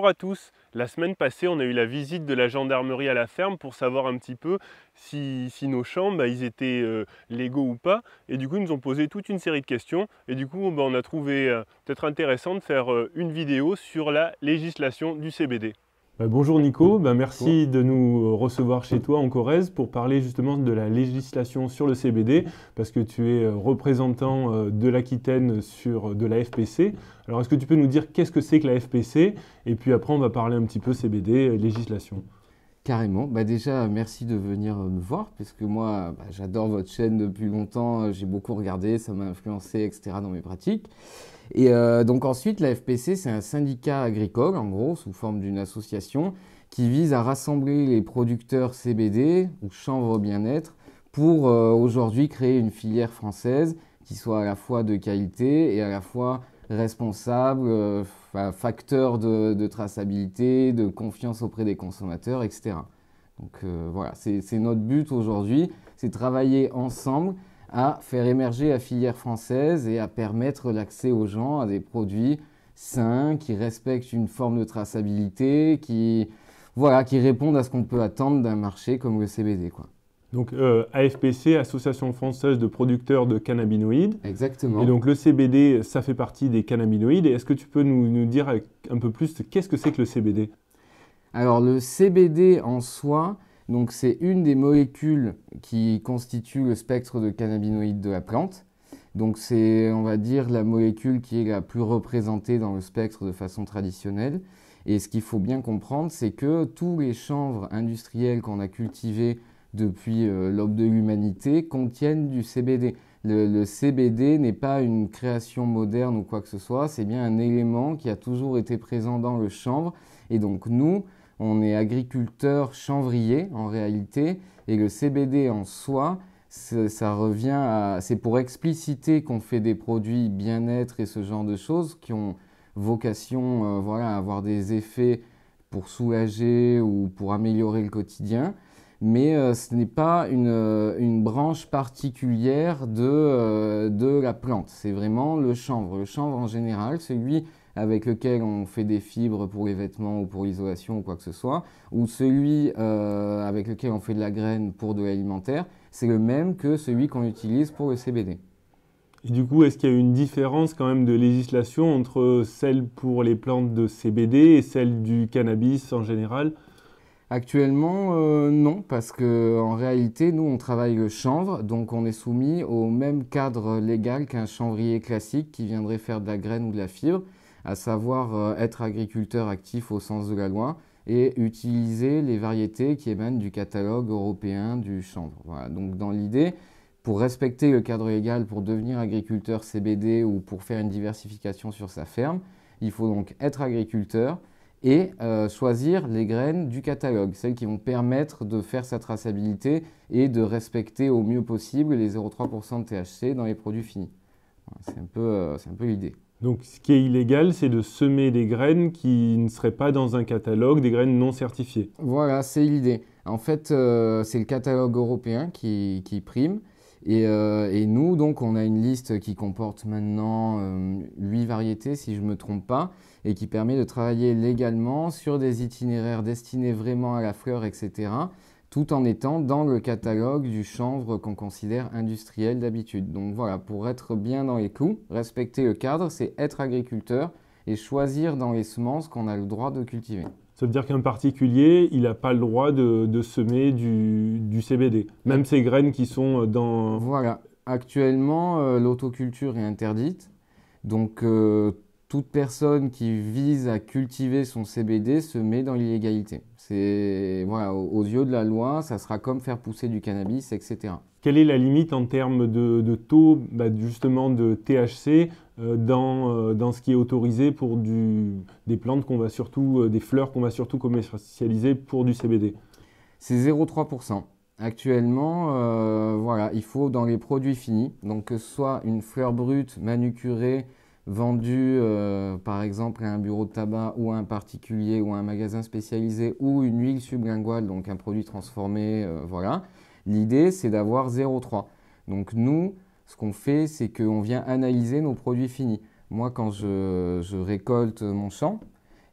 Bonjour à tous. La semaine passée, on a eu la visite de la gendarmerie à la ferme pour savoir un petit peu si, nos champs, bah, ils étaient euh, légaux ou pas. Et du coup, ils nous ont posé toute une série de questions. Et du coup, bah, on a trouvé euh, peut-être intéressant de faire euh, une vidéo sur la législation du CBD. Euh, bonjour Nico, ben, merci de nous recevoir chez toi en Corrèze pour parler justement de la législation sur le CBD, parce que tu es euh, représentant euh, de l'Aquitaine sur de la FPC. Alors est-ce que tu peux nous dire qu'est-ce que c'est que la FPC Et puis après on va parler un petit peu CBD, législation. Carrément. Bah déjà, merci de venir euh, me voir, parce que moi, bah, j'adore votre chaîne depuis longtemps, euh, j'ai beaucoup regardé, ça m'a influencé, etc., dans mes pratiques. Et euh, donc ensuite, la FPC, c'est un syndicat agricole, en gros, sous forme d'une association, qui vise à rassembler les producteurs CBD, ou chanvre bien-être, pour aujourd'hui créer une filière française qui soit à la fois de qualité et à la fois responsable, euh, facteur de, traçabilité, de confiance auprès des consommateurs, etc. Donc euh, voilà, c'est notre but aujourd'hui, c'est travailler ensemble à faire émerger la filière française et à permettre l'accès aux gens à des produits sains, qui respectent une forme de traçabilité, qui, voilà, qui répondent à ce qu'on peut attendre d'un marché comme le CBD. Quoi. Donc euh, AFPC, Association française de producteurs de cannabinoïdes. Exactement. Et donc le CBD, ça fait partie des cannabinoïdes. est-ce que tu peux nous, dire un peu plus qu'est-ce que c'est que le CBD Alors le CBD en soi, donc c'est une des molécules qui constitue le spectre de cannabinoïdes de la plante. Donc c'est, on va dire, la molécule qui est la plus représentée dans le spectre de façon traditionnelle. Et ce qu'il faut bien comprendre, c'est que tous les chanvres industriels qu'on a cultivés depuis euh, l'aube de l'humanité contiennent du CBD. Le, CBD n'est pas une création moderne ou quoi que ce soit, c'est bien un élément qui a toujours été présent dans le chanvre. Et donc nous, on est agriculteurs chanvriers en réalité, et le CBD en soi, ça revient à... C'est pour expliciter qu'on fait des produits bien-être et ce genre de choses qui ont vocation euh, voilà, à avoir des effets pour soulager ou pour améliorer le quotidien mais euh, ce n'est pas une, euh, branche particulière euh, de, la plante. C'est vraiment le chanvre. Le chanvre en général, celui avec lequel on fait des fibres pour les vêtements ou pour l'isolation ou quoi que ce soit, ou celui avec lequel on fait de la graine pour de l'alimentaire, c'est le même que celui qu'on utilise pour le CBD. Et du coup, est-ce qu'il y a une différence quand même de législation entre celle pour les plantes de CBD et celle du cannabis en général Actuellement, euh, non, parce que en réalité, nous, on travaille le chanvre, donc on est soumis au même cadre légal qu'un chanvrier classique qui viendrait faire de la graine ou de la fibre, à savoir euh, être agriculteur actif au sens de la loi et utiliser les variétés qui émanent du catalogue européen du chanvre. Donc, dans l'idée, pour respecter le cadre légal pour devenir agriculteur CBD ou pour faire une diversification sur sa ferme, il faut donc être agriculteur, et euh, choisir les graines du catalogue, celles qui vont permettre de faire sa traçabilité et de respecter au mieux possible les 0,3% de THC dans les produits finis. c'est un peu, euh, peu l'idée. Donc ce qui est illégal, c'est de semer des graines qui ne seraient pas dans un catalogue, des graines non certifiées. Voilà, c'est l'idée. En fait, euh, c'est le catalogue européen qui prime euh, et, nous, donc, on a une liste qui comporte maintenant euh, huit 8 variétés, si je ne me trompe pas, et qui permet de travailler légalement sur des itinéraires destinés vraiment à la fleur, etc., tout en étant dans le catalogue du chanvre qu'on considère industriel d'habitude. Donc voilà, pour être bien dans les clous, respecter le cadre, c'est être agriculteur et choisir dans les semences qu'on a le droit de cultiver. Ça veut dire qu'un particulier, il n'a pas le droit de, semer du, CBD, même ces graines qui sont euh, dans... Voilà, actuellement, euh, l'autoculture est interdite. Donc, euh, toute personne qui vise à cultiver son CBD se met dans l'illégalité. C'est voilà, aux yeux de la loi, ça sera comme faire pousser du cannabis, etc quelle est la limite en termes de, taux, bah, justement, de THC euh, euh, dans, ce qui est autorisé pour des plantes qu'on va surtout, euh, des fleurs qu'on va surtout commercialiser pour du CBD C'est 0,3%. Actuellement, voilà, il faut dans les produits finis, donc que ce soit une fleur brute, manucurée, vendue par exemple à un bureau de tabac ou à un particulier ou à un magasin spécialisé ou une huile sublinguale, donc un produit transformé, voilà L'idée, c'est d'avoir 0,3. Donc nous, ce qu'on fait, c'est qu'on vient analyser nos produits finis. Moi, quand je, récolte mon champ,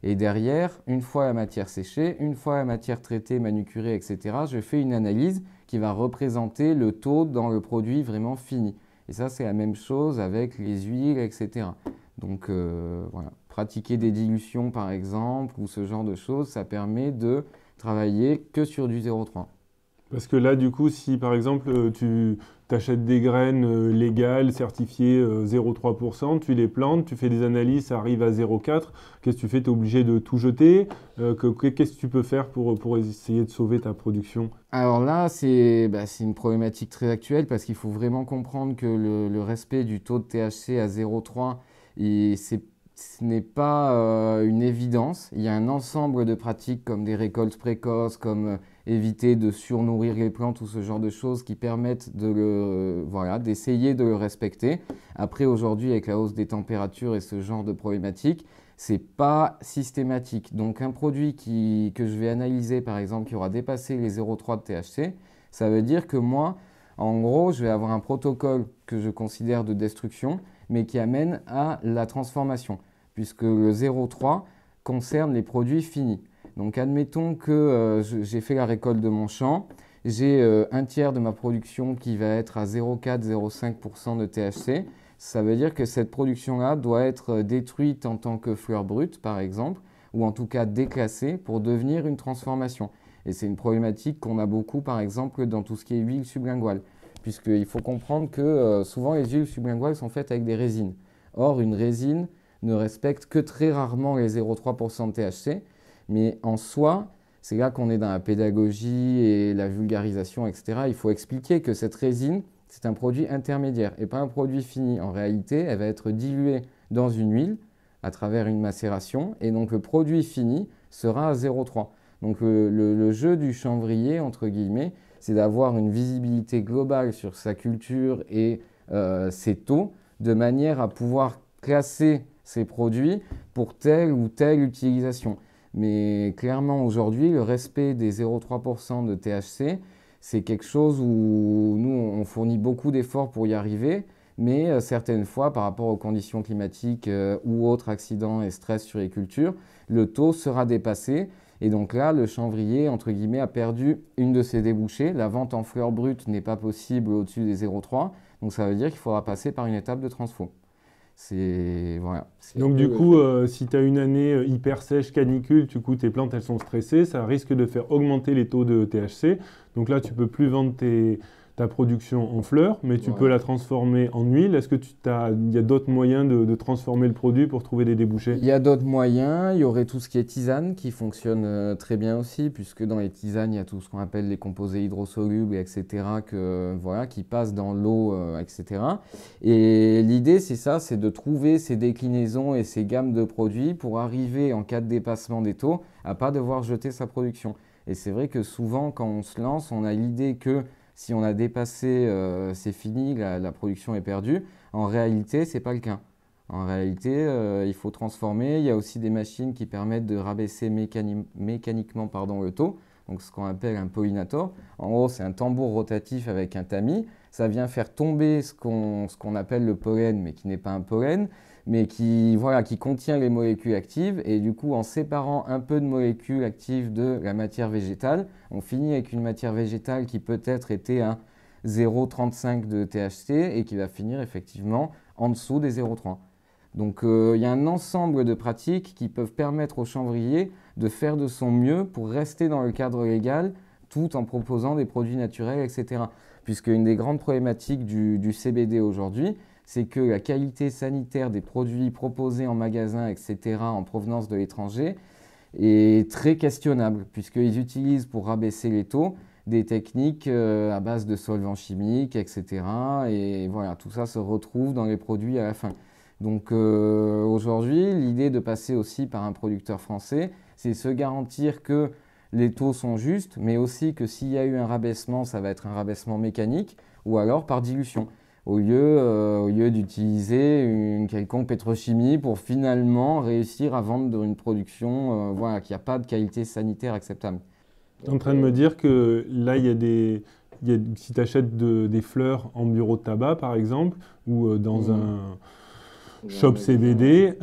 et derrière, une fois la matière séchée, une fois la matière traitée, manucurée, etc., je fais une analyse qui va représenter le taux dans le produit vraiment fini. Et ça, c'est la même chose avec les huiles, etc. Donc euh, voilà, pratiquer des dilutions par exemple, ou ce genre de choses, ça permet de travailler que sur du 0,3. Parce que là, du coup, si par exemple euh, tu achètes des graines euh, légales, certifiées 0,3%, euh, tu les plantes, tu fais des analyses, ça arrive à 0,4%, qu'est-ce que tu fais Tu es obligé de tout jeter Qu'est-ce que tu peux faire pour, essayer de sauver ta production Alors là, bah, c'est une problématique très actuelle parce qu'il faut vraiment comprendre que le, respect du taux de THC à 0,3%, ce n'est pas une évidence. Il y a un ensemble de pratiques comme des récoltes précoces, comme éviter de surnourrir les plantes ou ce genre de choses qui permettent de voilà, d'essayer de le respecter. Après, aujourd'hui, avec la hausse des températures et ce genre de problématiques, c'est pas systématique. Donc, un produit qui, que je vais analyser, par exemple, qui aura dépassé les 0,3 de THC, ça veut dire que moi, en gros, je vais avoir un protocole que je considère de destruction, mais qui amène à la transformation, puisque le 0,3 concerne les produits finis. Donc admettons que euh, j'ai fait la récolte de mon champ, j'ai euh, un tiers de ma production qui va être à 0,4-0,5% de THC. Ça veut dire que cette production-là doit être euh, détruite en tant que fleur brute, par exemple, ou en tout cas déclassée pour devenir une transformation. Et c'est une problématique qu'on a beaucoup, par exemple, dans tout ce qui est huile sublinguale, puisqu'il faut comprendre que souvent les huiles sublinguales sont faites avec des résines. Or, une résine ne respecte que très rarement les 0,3% de THC, mais en soi, c'est là qu'on est dans la pédagogie et la vulgarisation, etc. Il faut expliquer que cette résine, c'est un produit intermédiaire et pas un produit fini. En réalité, elle va être diluée dans une huile à travers une macération et donc le produit fini sera à 0,3. Donc le, jeu du chanvrier, entre guillemets, c'est d'avoir une visibilité globale sur sa culture et euh, ses taux de manière à pouvoir classer ses produits pour telle ou telle utilisation. Mais clairement, aujourd'hui, le respect des 0,3% de THC, c'est quelque chose où nous, on fournit beaucoup d'efforts pour y arriver. Mais euh, certaines fois, par rapport aux conditions climatiques euh, ou autres accidents et stress sur les cultures, le taux sera dépassé. Et donc là, le chanvrier, entre guillemets, a perdu une de ses débouchés. La vente en fleurs brutes n'est pas possible au-dessus des 0,3. Donc ça veut dire qu'il faudra passer par une étape de transfo. C'est voilà. Donc du coup, euh, si tu as une année euh, hyper sèche, canicule, du coup tes plantes elles sont stressées, ça risque de faire augmenter les taux de THC. Donc là, tu peux plus vendre tes ta production en fleurs, mais tu peux la transformer en huile. Est-ce que tu as, il y a d'autres moyens de, transformer le produit pour trouver des débouchés Il y a d'autres moyens. Il y aurait tout ce qui est tisane qui fonctionne euh, très bien aussi, puisque dans les tisanes, il y a tout ce qu'on appelle les composés hydrosolubles, etc., que, voilà, qui passent dans l'eau, euh, etc. Et l'idée, c'est ça, c'est de trouver ces déclinaisons et ces gammes de produits pour arriver, en cas de dépassement des taux, à pas devoir jeter sa production. Et c'est vrai que souvent, quand on se lance, on a l'idée que si on a dépassé, euh, c'est fini, la, production est perdue. En réalité, ce n'est pas le cas. En réalité, euh, il faut transformer. Il y a aussi des machines qui permettent de rabaisser mécaniquement le taux, donc ce qu'on appelle un pollinator. En gros, c'est un tambour rotatif avec un tamis. Ça vient faire tomber ce qu'on appelle le pollen, mais qui n'est pas un pollen mais qui, contient les molécules actives. Et du coup, en séparant un peu de molécules actives de la matière végétale, on finit avec une matière végétale qui peut-être était à 0,35 de THC et qui va finir effectivement en dessous des 0,3. Donc euh, il y a un ensemble de pratiques qui peuvent permettre au chanvrier de faire de son mieux pour rester dans le cadre légal tout en proposant des produits naturels, etc. Puisque une des grandes problématiques du CBD aujourd'hui, c'est que la qualité sanitaire des produits proposés en magasin, etc., en provenance de l'étranger, est très questionnable, puisqu'ils utilisent pour rabaisser les taux des techniques euh, à base de solvants chimiques, etc. Et voilà, tout ça se retrouve dans les produits à la fin. Donc euh, aujourd'hui, l'idée de passer aussi par un producteur français, c'est se garantir que les taux sont justes, mais aussi que s'il y a eu un rabaissement, ça va être un rabaissement mécanique ou alors par dilution au lieu, euh, au lieu d'utiliser une quelconque pétrochimie pour finalement réussir à vendre une production euh, voilà, qui n'a pas de qualité sanitaire acceptable. Tu es en train de me dire que là, il y a des, si tu achètes des fleurs en bureau de tabac, par exemple, ou euh, dans mmh. un shop CBD,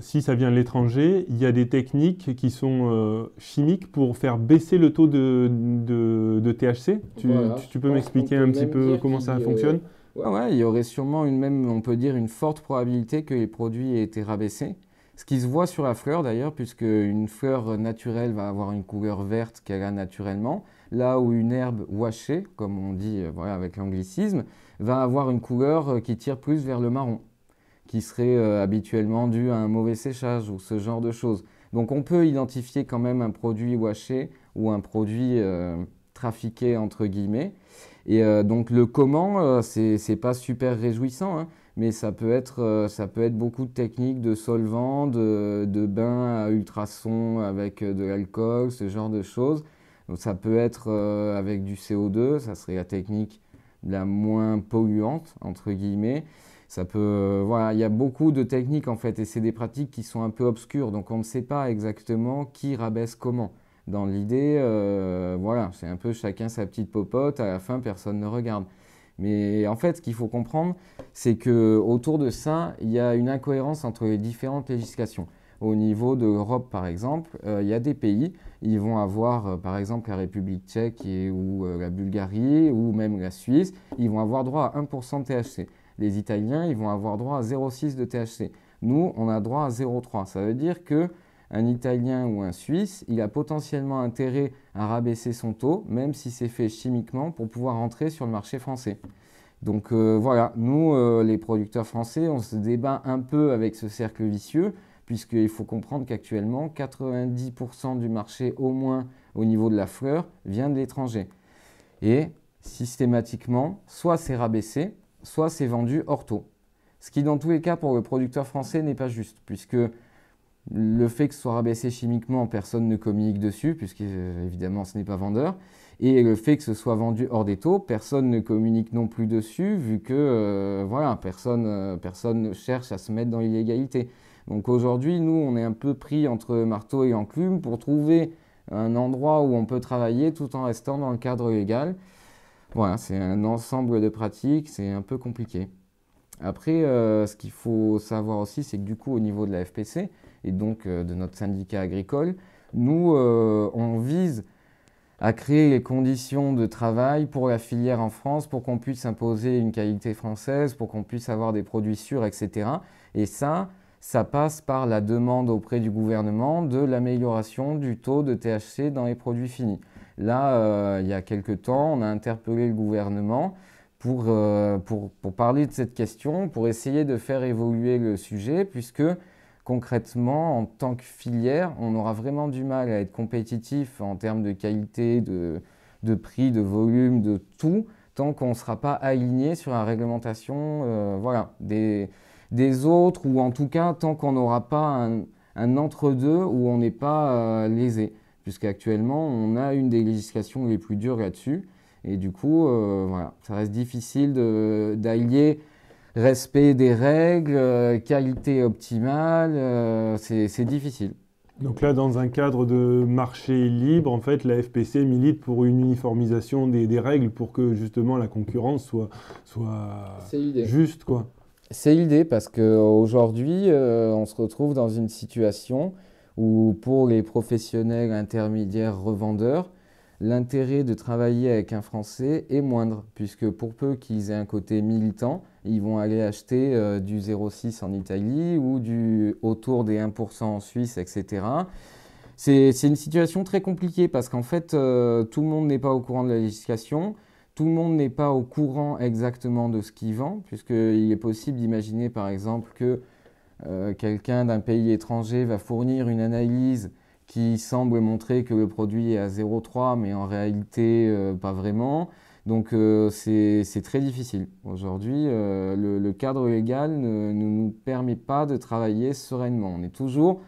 si ça vient de l'étranger, il y a des techniques qui sont chimiques pour faire baisser le taux de, THC. tu peux m'expliquer un petit peu comment ça fonctionne Ouais, il y aurait sûrement une même, on peut dire, une forte probabilité que les produits aient été rabaissés. Ce qui se voit sur la fleur d'ailleurs, puisque une fleur naturelle va avoir une couleur verte qu'elle a naturellement, là où une herbe washée, comme on dit euh, avec l'anglicisme, va avoir une couleur euh, qui tire plus vers le marron, qui serait euh, habituellement dû à un mauvais séchage ou ce genre de choses. Donc on peut identifier quand même un produit washé ou un produit trafiqué entre guillemets. Et euh, donc le comment, euh, ce c'est pas super réjouissant, hein, mais ça peut, être, euh, ça peut être beaucoup de techniques de solvant, de, bain à ultrasons avec de l'alcool, ce genre de choses. Donc ça peut être avec du CO2, ça serait la technique la moins polluante, entre guillemets. Ça peut, voilà, il y a beaucoup de techniques en fait, et c'est des pratiques qui sont un peu obscures, donc on ne sait pas exactement qui rabaisse comment dans l'idée, euh, voilà, c'est un peu chacun sa petite popote, à la fin, personne ne regarde. Mais en fait, ce qu'il faut comprendre, c'est que autour de ça, il y a une incohérence entre les différentes législations. Au niveau de l'Europe, par exemple, euh, il y a des pays, ils vont avoir, euh, par exemple, la République tchèque ou la Bulgarie, ou même la Suisse, ils vont avoir droit à 1% de THC. Les Italiens, ils vont avoir droit à 0,6 de THC. Nous, on a droit à 0,3. Ça veut dire que un Italien ou un Suisse, il a potentiellement intérêt à rabaisser son taux, même si c'est fait chimiquement, pour pouvoir entrer sur le marché français. Donc euh, voilà, nous, euh, les producteurs français, on se débat un peu avec ce cercle vicieux, puisqu'il faut comprendre qu'actuellement, 90% du marché, au moins au niveau de la fleur, vient de l'étranger. Et systématiquement, soit c'est rabaissé, soit c'est vendu hors taux. Ce qui, dans tous les cas, pour le producteur français, n'est pas juste, puisque le fait que ce soit rabaissé chimiquement, personne ne communique dessus, puisque euh, évidemment ce n'est pas vendeur. Et le fait que ce soit vendu hors des taux, personne ne communique non plus dessus, vu que euh, voilà, personne, euh, personne ne cherche à se mettre dans l'illégalité. Donc aujourd'hui, nous, on est un peu pris entre marteau et enclume pour trouver un endroit où on peut travailler tout en restant dans le cadre légal. Voilà, c'est un ensemble de pratiques, c'est un peu compliqué. Après, euh, ce qu'il faut savoir aussi, c'est que du coup, au niveau de la FPC et donc euh, de notre syndicat agricole, nous, euh, on vise à créer les conditions de travail pour la filière en France, pour qu'on puisse imposer une qualité française, pour qu'on puisse avoir des produits sûrs, etc. Et ça, ça passe par la demande auprès du gouvernement de l'amélioration du taux de THC dans les produits finis. Là, il y a quelques temps, on a interpellé le gouvernement euh, pour, pour, parler de cette question, pour essayer de faire évoluer le sujet, puisque concrètement, en tant que filière, on aura vraiment du mal à être compétitif en termes de qualité, de, de prix, de volume, de tout, tant qu'on ne sera pas aligné sur la réglementation euh, voilà, des, des, autres, ou en tout cas tant qu'on n'aura pas un, entre-deux où on n'est pas euh, lésé, puisqu'actuellement on a une des législations les plus dures là-dessus, et du coup, euh, voilà, ça reste difficile d'allier respect des règles, euh, qualité optimale, euh, c'est difficile. Donc là, dans un cadre de marché libre, en fait, la FPC milite pour une uniformisation des, règles pour que justement la concurrence soit, juste, quoi. C'est l'idée parce qu'aujourd'hui, on se retrouve dans une situation où pour les professionnels intermédiaires revendeurs, l'intérêt de travailler avec un Français est moindre, puisque pour peu qu'ils aient un côté militant, ils vont aller acheter euh, du 0,6 en Italie ou du autour des 1% en Suisse, etc. C'est une situation très compliquée parce qu'en fait, euh, tout le monde n'est pas au courant de la législation, tout le monde n'est pas au courant exactement de ce qu'il vend, puisqu'il est possible d'imaginer par exemple que euh, quelqu'un d'un pays étranger va fournir une analyse qui semble montrer que le produit est à 0,3, mais en réalité, euh, pas vraiment. Donc euh, c'est très difficile. Aujourd'hui, euh, le, cadre légal ne, ne, nous permet pas de travailler sereinement. On est toujours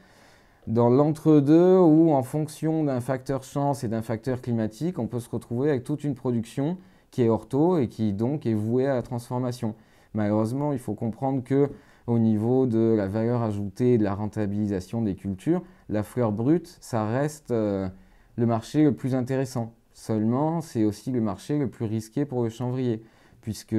dans l'entre-deux où, en fonction d'un facteur chance et d'un facteur climatique, on peut se retrouver avec toute une production qui est ortho et qui donc est vouée à la transformation. Malheureusement, il faut comprendre que au niveau de la valeur ajoutée et de la rentabilisation des cultures, la fleur brute, ça reste euh, le marché le plus intéressant. Seulement, c'est aussi le marché le plus risqué pour le chanvrier, puisque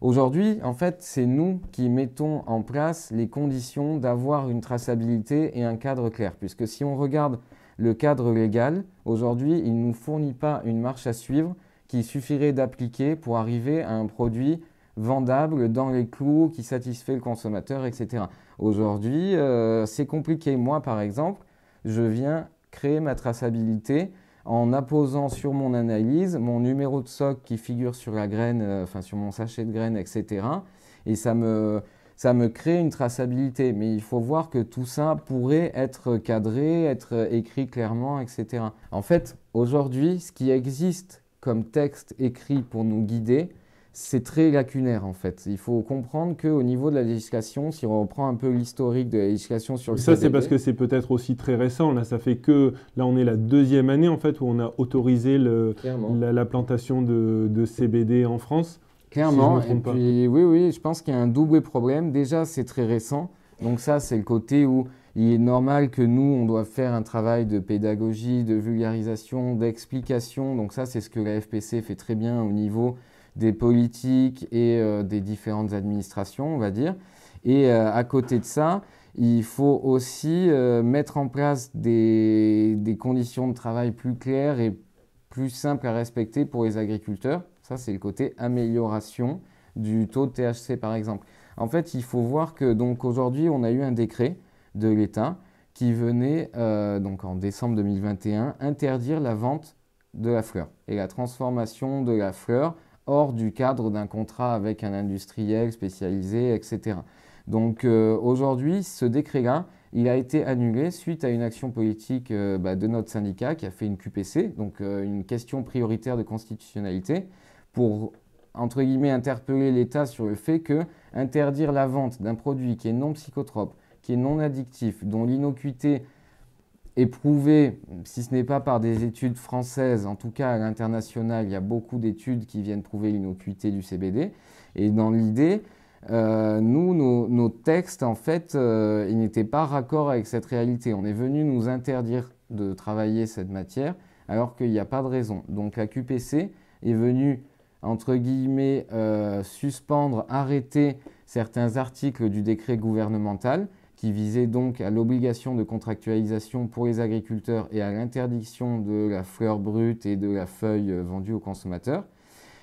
aujourd'hui, en fait, c'est nous qui mettons en place les conditions d'avoir une traçabilité et un cadre clair, puisque si on regarde le cadre légal, aujourd'hui, il ne nous fournit pas une marche à suivre qui suffirait d'appliquer pour arriver à un produit vendable, dans les clous, qui satisfait le consommateur, etc. Aujourd'hui, euh, c'est compliqué. Moi, par exemple, je viens créer ma traçabilité en apposant sur mon analyse mon numéro de SOC qui figure sur la graine, euh, sur mon sachet de graines, etc. Et ça me crée une traçabilité. Mais il faut voir que tout ça pourrait être cadré, être écrit clairement, etc. En fait, aujourd'hui, ce qui existe comme texte écrit pour nous guider, c'est très lacunaire en fait. Il faut comprendre qu'au niveau de la législation, si on reprend un peu l'historique de la législation sur le Ça, c'est parce que c'est peut-être aussi très récent. Là, ça fait que, là, on est la deuxième année en fait où on a autorisé le, la, plantation de, CBD en France. Clairement, oui, oui, je pense qu'il y a un double problème. Déjà, c'est très récent. Donc ça, c'est le côté où il est normal que nous, on doit faire un travail de pédagogie, de vulgarisation, d'explication. Donc ça, c'est ce que la FPC fait très bien au niveau des politiques et euh, des différentes administrations, on va dire. Et euh, à côté de ça, il faut aussi euh, mettre en place des, des, conditions de travail plus claires et plus simples à respecter pour les agriculteurs. Ça, c'est le côté amélioration du taux de THC, par exemple. En fait, il faut voir que donc aujourd'hui, on a eu un décret de l'État qui venait, donc en décembre 2021, interdire la vente de la fleur et la transformation de la fleur hors du cadre d'un contrat avec un industriel spécialisé, etc. Donc euh, aujourd'hui, ce décret-là, il a été annulé suite à une action politique euh, bah, de notre syndicat qui a fait une QPC, donc euh, une question prioritaire de constitutionnalité, pour entre guillemets interpeller l'État sur le fait que interdire la vente d'un produit qui est non psychotrope, qui est non addictif, dont l'innocuité éprouvé, si ce n'est pas par des études françaises, en tout cas à l'international, il y a beaucoup d'études qui viennent prouver l'innocuité du CBD. Et dans l'idée, euh, nous, nos, textes, en fait, euh, ils n'étaient pas raccord avec cette réalité. On est venu nous interdire de travailler cette matière alors qu'il n'y a pas de raison. Donc la QPC est venue, entre guillemets, euh, suspendre, arrêter certains articles du décret gouvernemental qui visait donc à l'obligation de contractualisation pour les agriculteurs et à l'interdiction de la fleur brute et de la feuille euh, vendue aux consommateurs.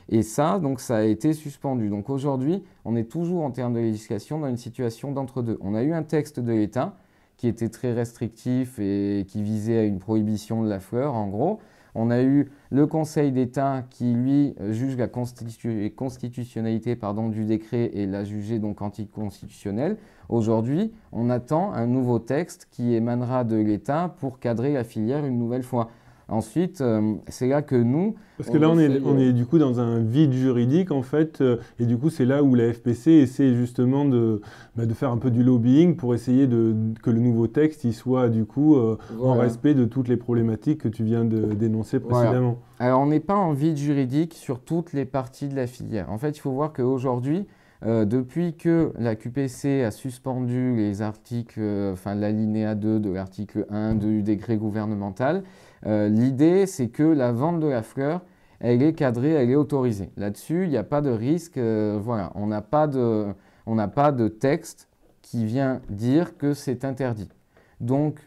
Et ça, donc, ça a été suspendu. Donc aujourd'hui, on est toujours en termes de législation dans une situation d'entre-deux. On a eu un texte de l'État qui était très restrictif et qui visait à une prohibition de la fleur, en gros. On a eu le Conseil d'État qui, lui, juge la constitutionnalité pardon, du décret et l'a jugé donc anticonstitutionnel. Aujourd'hui, on attend un nouveau texte qui émanera de l'État pour cadrer la filière une nouvelle fois. Ensuite, euh, c'est là que nous... Parce que là, on est, euh, du coup dans un vide juridique, en fait, euh, et du coup, c'est là où la FPC essaie justement bah, de, faire un peu du lobbying pour essayer que le nouveau texte, y soit du coup en respect de toutes les problématiques que tu viens de dénoncer précédemment. Alors, on n'est pas en vide juridique sur toutes les parties de la filière. En fait, il faut voir qu'aujourd'hui, depuis que la QPC a suspendu les articles, enfin l'alinéa 2 de l'article 1 du décret gouvernemental, euh, l'idée, c'est que la vente de la fleur, elle est cadrée, elle est autorisée. Là-dessus, il n'y a pas de risque. Euh, on n'a pas, de, texte qui vient dire que c'est interdit. Donc,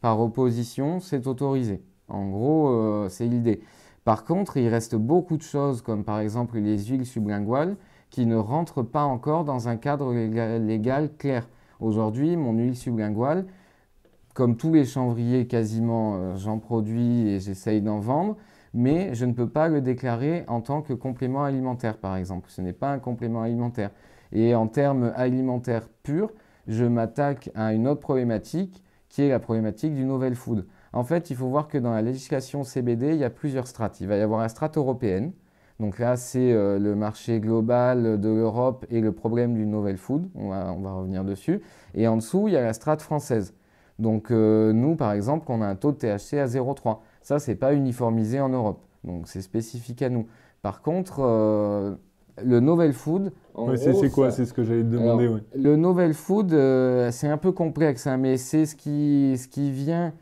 par opposition, c'est autorisé. En gros, euh, c'est l'idée. Par contre, il reste beaucoup de choses, comme par exemple les huiles sublinguales, qui ne rentrent pas encore dans un cadre légal, légal clair. Aujourd'hui, mon huile sublinguale, comme tous les chanvriers quasiment, euh, j'en produis et j'essaye d'en vendre, mais je ne peux pas le déclarer en tant que complément alimentaire, par exemple. Ce n'est pas un complément alimentaire. Et en termes alimentaires purs, je m'attaque à une autre problématique qui est la problématique du novel food. En fait, il faut voir que dans la législation CBD, il y a plusieurs strates. Il va y avoir la strate européenne. Donc là, c'est euh, le marché global de l'Europe et le problème du novel food. On va, on va revenir dessus. Et en dessous, il y a la strate française. Donc euh, nous, par exemple, on a un taux de THC à 0,3. Ça, n'est pas uniformisé en Europe. Donc c'est spécifique à nous. Par contre, euh, le novel food. c'est quoi C'est ce que j'allais te demander. Le novel food, euh, c'est un peu complexe, hein, mais c'est ce qui, ce qui vient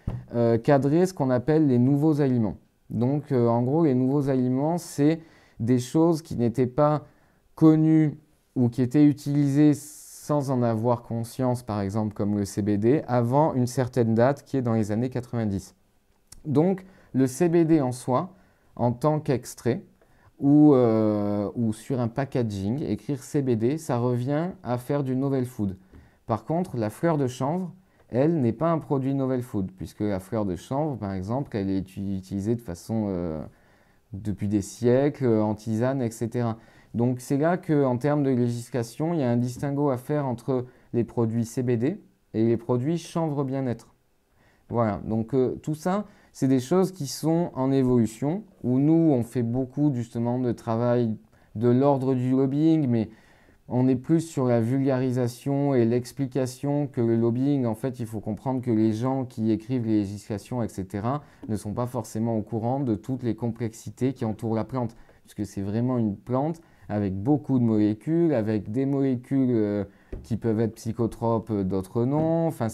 cadrer ce qu'on appelle les nouveaux aliments. Donc en gros, les nouveaux aliments, c'est des choses qui n'étaient pas connues ou qui étaient utilisées sans en avoir conscience, par exemple comme le CBD, avant une certaine date qui est dans les années 90. Donc le CBD en soi, en tant qu'extrait, ou, euh, sur un packaging, écrire CBD, ça revient à faire du novel food. Par contre, la fleur de chanvre, elle, n'est pas un produit novel food, puisque la fleur de chanvre, par exemple, elle est utilisée de façon euh, depuis des siècles, euh, en tisane, etc. Donc c'est là qu'en termes de législation, il y a un distinguo à faire entre les produits CBD et les produits chanvre bien-être. Voilà, donc euh, tout ça, c'est des choses qui sont en évolution, où nous, on fait beaucoup justement de travail de l'ordre du lobbying, mais on est plus sur la vulgarisation et l'explication que le lobbying. En fait, il faut comprendre que les gens qui écrivent les législations, etc., ne sont pas forcément au courant de toutes les complexités qui entourent la plante, puisque c'est vraiment une plante avec beaucoup de molécules, avec des molécules euh, qui peuvent être psychotropes, euh, d'autres non. Enfin,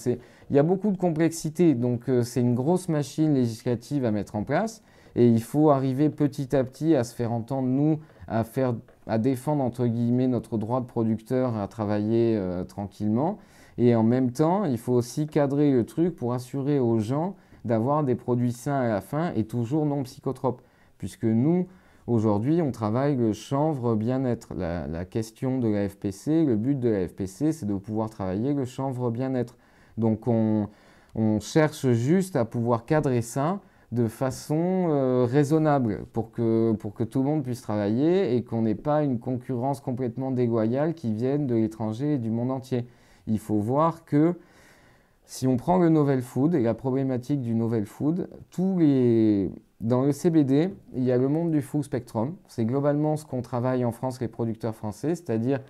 il y a beaucoup de complexité, donc euh, c'est une grosse machine législative à mettre en place. Et il faut arriver petit à petit à se faire entendre, nous, à, faire, à défendre, entre guillemets, notre droit de producteur à travailler tranquillement. Et en même temps, il faut aussi cadrer le truc pour assurer aux gens d'avoir des produits sains à la fin et toujours non psychotropes. Puisque nous, Aujourd'hui, on travaille le chanvre bien-être. La, question de la FPC, le but de la FPC, c'est de pouvoir travailler le chanvre bien-être. Donc on, cherche juste à pouvoir cadrer ça de façon euh, raisonnable pour que, pour que tout le monde puisse travailler et qu'on n'ait pas une concurrence complètement déloyale qui vienne de l'étranger et du monde entier. Il faut voir que si on prend le novel food et la problématique du novel food, tous les, dans le CBD, il y a le monde du full spectrum. C'est globalement ce qu'on travaille en France, les producteurs français, c'est-à-dire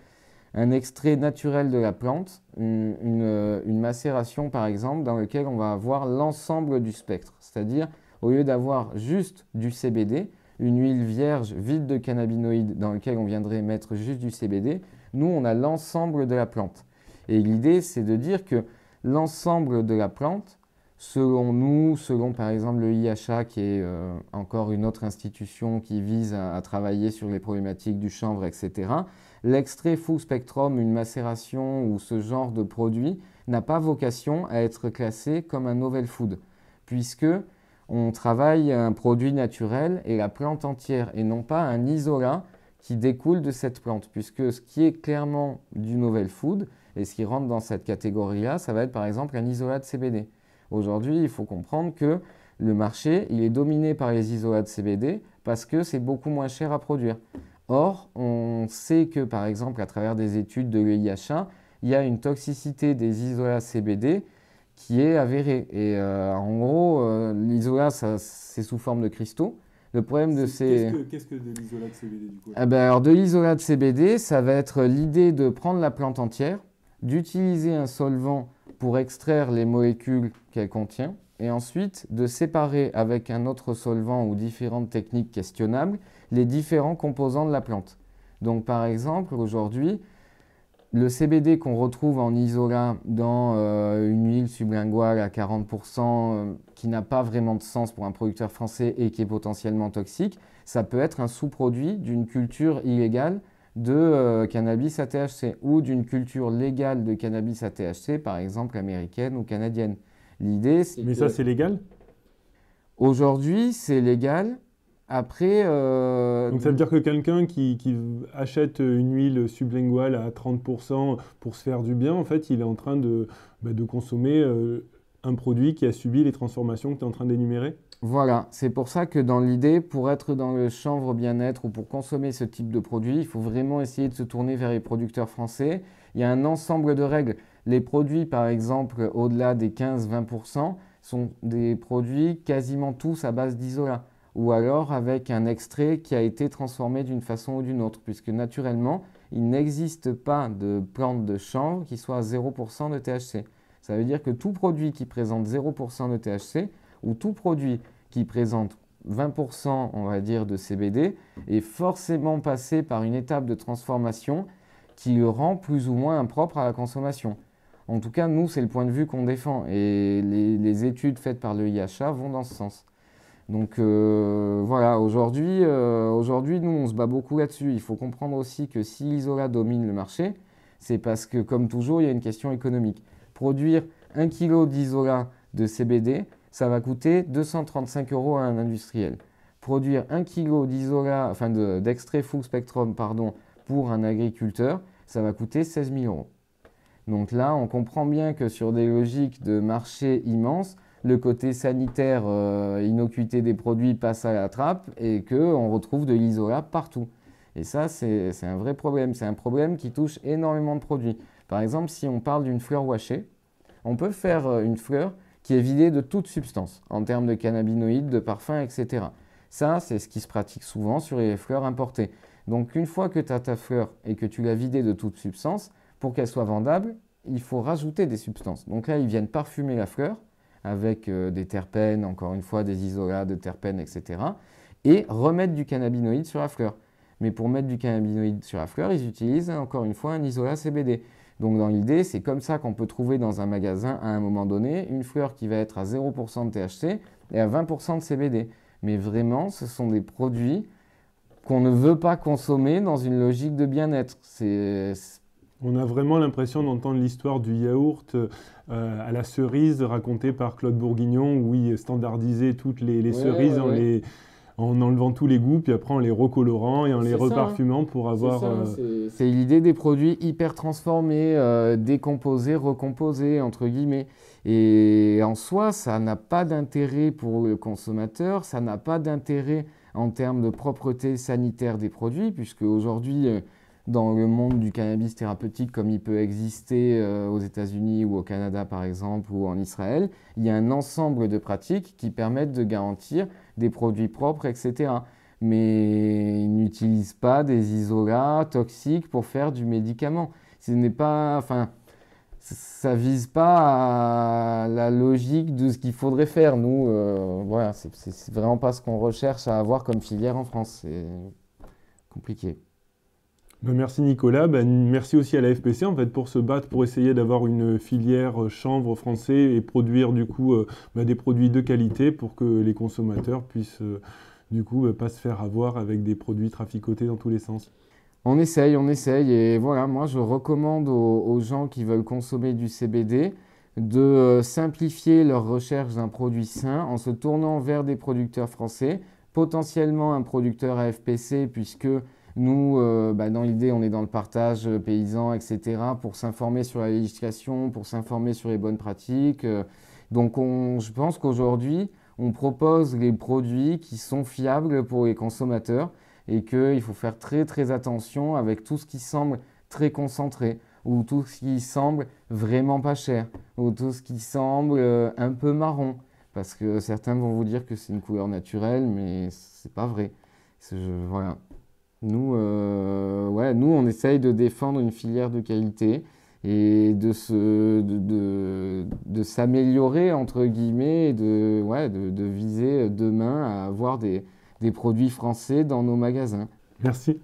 un extrait naturel de la plante, une, euh, macération par exemple, dans lequel on va avoir l'ensemble du spectre. C'est-à-dire, au lieu d'avoir juste du CBD, une huile vierge vide de cannabinoïdes dans lequel on viendrait mettre juste du CBD, nous on a l'ensemble de la plante. Et l'idée c'est de dire que l'ensemble de la plante Selon nous, selon par exemple le IHA, qui est euh, encore une autre institution qui vise à, travailler sur les problématiques du chanvre, etc., l'extrait full spectrum, une macération ou ce genre de produit n'a pas vocation à être classé comme un novel food, puisque on travaille un produit naturel et la plante entière, et non pas un isolat qui découle de cette plante, puisque ce qui est clairement du novel food, et ce qui rentre dans cette catégorie-là, ça va être par exemple un isolat de CBD. Aujourd'hui, il faut comprendre que le marché, il est dominé par les isolats de CBD parce que c'est beaucoup moins cher à produire. Or, on sait que, par exemple, à travers des études de l'EIH1, il y a une toxicité des isolats CBD qui est avérée. Et euh, en gros, euh, l'isola, c'est sous forme de cristaux. Le problème de ces... Qu'est-ce que, de l'isolat de CBD du coup ah ben, Alors, de l'isolat de CBD, ça va être l'idée de prendre la plante entière, d'utiliser un solvant pour extraire les molécules qu'elle contient et ensuite de séparer avec un autre solvant ou différentes techniques questionnables les différents composants de la plante. Donc par exemple, aujourd'hui, le CBD qu'on retrouve en isolat dans euh, une huile sublinguale à 40% euh, qui n'a pas vraiment de sens pour un producteur français et qui est potentiellement toxique, ça peut être un sous-produit d'une culture illégale de euh, cannabis à THC ou d'une culture légale de cannabis à THC, par exemple américaine ou canadienne. L'idée, c'est. Mais ça, c'est légal Aujourd'hui, c'est légal. Après. Euh, Donc ça veut dire que quelqu'un qui, achète une huile sublinguale à 30% pour se faire du bien, en fait, il est en train de, bah, de consommer euh, un produit qui a subi les transformations que tu es en train d'énumérer voilà, c'est pour ça que dans l'idée, pour être dans le chanvre bien-être ou pour consommer ce type de produit, il faut vraiment essayer de se tourner vers les producteurs français. Il y a un ensemble de règles. Les produits, par exemple, au-delà des 15-20%, sont des produits quasiment tous à base d'isolat ou alors avec un extrait qui a été transformé d'une façon ou d'une autre, puisque naturellement, il n'existe pas de plante de chanvre qui soit 0% de THC. Ça veut dire que tout produit qui présente 0% de THC ou tout produit qui présente 20%, on va dire, de CBD est forcément passé par une étape de transformation qui le rend plus ou moins impropre à la consommation. En tout cas, nous, c'est le point de vue qu'on défend et les, études faites par le IHA vont dans ce sens. Donc euh, voilà, aujourd'hui, euh, aujourd'hui, nous, on se bat beaucoup là-dessus. Il faut comprendre aussi que si l'isola domine le marché, c'est parce que, comme toujours, il y a une question économique. Produire un kilo d'isola de CBD, ça va coûter 235 euros à un industriel. Produire un kilo d'isola, enfin d'extrait full spectrum pardon, pour un agriculteur, ça va coûter 16 000 euros. Donc là, on comprend bien que sur des logiques de marché immense, le côté sanitaire, inocuité euh, innocuité des produits passe à la trappe et qu'on retrouve de l'isola partout. Et ça, c'est un vrai problème. C'est un problème qui touche énormément de produits. Par exemple, si on parle d'une fleur washée, on peut faire euh, une fleur qui est vidé de toute substance, en termes de cannabinoïdes, de parfums, etc. Ça, c'est ce qui se pratique souvent sur les fleurs importées. Donc une fois que tu as ta fleur et que tu l'as vidée de toute substance, pour qu'elle soit vendable, il faut rajouter des substances. Donc là, ils viennent parfumer la fleur avec euh, des terpènes, encore une fois, des isolats de terpènes, etc. Et remettre du cannabinoïde sur la fleur. Mais pour mettre du cannabinoïde sur la fleur, ils utilisent encore une fois un isolat CBD. Donc dans l'idée, c'est comme ça qu'on peut trouver dans un magasin à un moment donné une fleur qui va être à 0% de THC et à 20% de CBD. Mais vraiment, ce sont des produits qu'on ne veut pas consommer dans une logique de bien-être. On a vraiment l'impression d'entendre l'histoire du yaourt euh, à la cerise racontée par Claude Bourguignon où il standardisait toutes les, cerises en les en enlevant tous les goûts, puis après en les recolorant et en les hein. reparfumant pour avoir. Euh, c'est l'idée des produits hyper transformés, euh, décomposés, recomposés, entre guillemets. Et en soi, ça n'a pas d'intérêt pour le consommateur, ça n'a pas d'intérêt en termes de propreté sanitaire des produits, puisque aujourd'hui. Euh, dans le monde du cannabis thérapeutique comme il peut exister euh, aux États-Unis ou au Canada par exemple ou en Israël, il y a un ensemble de pratiques qui permettent de garantir des produits propres, etc. Mais ils n'utilisent pas des isolats toxiques pour faire du médicament. Ce n'est pas, enfin, ça vise pas à la logique de ce qu'il faudrait faire. Nous, ce euh, voilà, c'est vraiment pas ce qu'on recherche à avoir comme filière en France. C'est compliqué. Bah, merci Nicolas, bah, merci aussi à la FPC en fait pour se battre pour essayer d'avoir une filière euh, chanvre français et produire du coup euh, bah, des produits de qualité pour que les consommateurs puissent euh, du coup pas se faire avoir avec des produits traficotés dans tous les sens. On essaye, on essaye et voilà, moi je recommande aux, gens qui veulent consommer du CBD de simplifier leur recherche d'un produit sain en se tournant vers des producteurs français, potentiellement un producteur FPC puisque nous, euh, bah, dans l'idée, on est dans le partage euh, paysan, etc., pour s'informer sur la législation, pour s'informer sur les bonnes pratiques. Euh. Donc je pense qu'aujourd'hui, on propose les produits qui sont fiables pour les consommateurs et qu'il faut faire très très attention avec tout ce qui semble très concentré ou tout ce qui semble vraiment pas cher ou tout ce qui semble un peu marron parce que certains vont vous dire que c'est une couleur naturelle mais c'est pas vrai. voilà. Nous, euh, ouais, nous, on essaye de défendre une filière de qualité et de se, de, de, s'améliorer entre guillemets, et de, ouais, de, viser demain à avoir des, des produits français dans nos magasins. Merci.